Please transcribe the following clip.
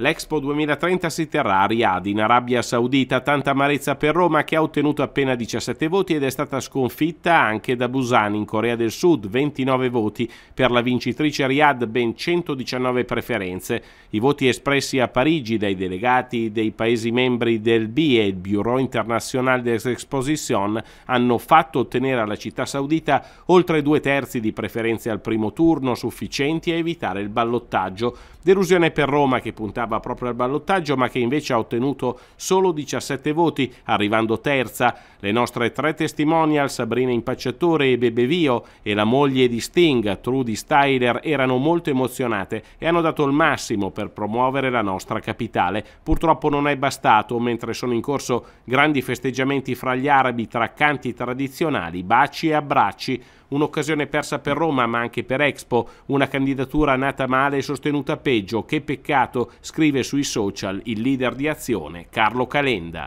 L'Expo 2030 si terrà a Riyadh, in Arabia Saudita, tanta amarezza per Roma che ha ottenuto appena 17 voti ed è stata sconfitta anche da Busan in Corea del Sud, 29 voti, per la vincitrice Riyadh ben 119 preferenze. I voti espressi a Parigi dai delegati dei Paesi membri del BI il Bureau International des Expositions hanno fatto ottenere alla città saudita oltre due terzi di preferenze al primo turno, sufficienti a evitare il ballottaggio. Delusione per Roma che puntava andava proprio al ballottaggio ma che invece ha ottenuto solo 17 voti, arrivando terza. Le nostre tre testimonial, Sabrina Impacciatore e Bebevio e la moglie di Sting, Trudy Styler, erano molto emozionate e hanno dato il massimo per promuovere la nostra capitale. Purtroppo non è bastato, mentre sono in corso grandi festeggiamenti fra gli arabi tra canti tradizionali, baci e abbracci un'occasione persa per Roma ma anche per Expo, una candidatura nata male e sostenuta peggio, che peccato, scrive sui social il leader di azione Carlo Calenda.